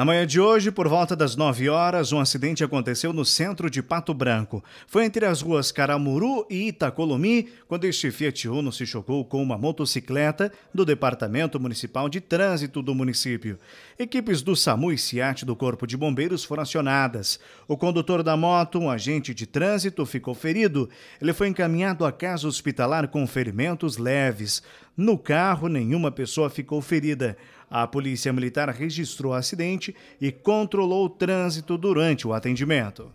Na manhã de hoje, por volta das 9 horas, um acidente aconteceu no centro de Pato Branco. Foi entre as ruas Caramuru e Itacolomi quando este Fiat Uno se chocou com uma motocicleta do Departamento Municipal de Trânsito do município. Equipes do SAMU e SIAT do Corpo de Bombeiros foram acionadas. O condutor da moto, um agente de trânsito, ficou ferido. Ele foi encaminhado a casa hospitalar com ferimentos leves. No carro, nenhuma pessoa ficou ferida. A Polícia Militar registrou o acidente e controlou o trânsito durante o atendimento.